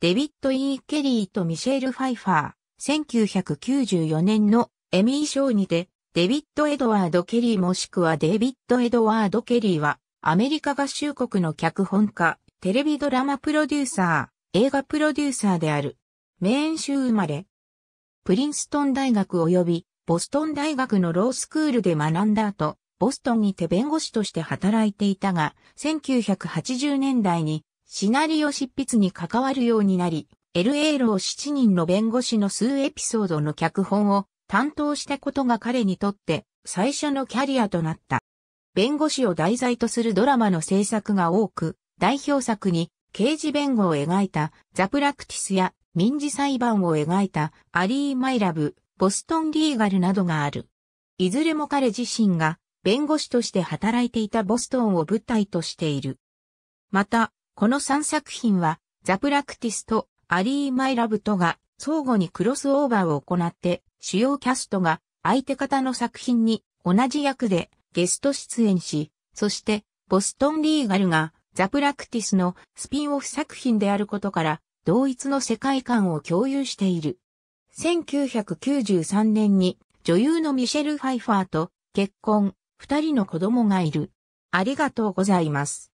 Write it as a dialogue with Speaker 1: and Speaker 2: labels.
Speaker 1: デ
Speaker 2: ビッド・ E・ ケリーとミシェル・ファイファー、1994年のエミー賞にて、デビッド・エドワード・ケリーもしくはデビッド・エドワード・ケリーは、アメリカ合衆国の脚本家、テレビドラマプロデューサー、映画プロデューサーである。メーン州生まれ。プリンストン大学及びボストン大学のロースクールで学んだ後、ボストンにて弁護士として働いていたが、1980年代にシナリオ執筆に関わるようになり、LA ロー7人の弁護士の数エピソードの脚本を担当したことが彼にとって最初のキャリアとなった。弁護士を題材とするドラマの制作が多く、代表作に刑事弁護を描いたザ・プラクティスや民事裁判を描いたアリー・マイラブ、ボストン・リーガルなどがある。いずれも彼自身が弁護士として働いていたボストンを舞台としている。また、この3作品は、ザ・プラクティスとアリー・マイ・ラブとが相互にクロスオーバーを行って、主要キャストが相手方の作品に同じ役でゲスト出演し、そしてボストン・リーガルがザ・プラクティスのスピンオフ作品であることから、同一の世界観を共有している。1993年に女優のミシェル・ファイファーと結婚、二人の子供がいる。ありがと
Speaker 1: うございます。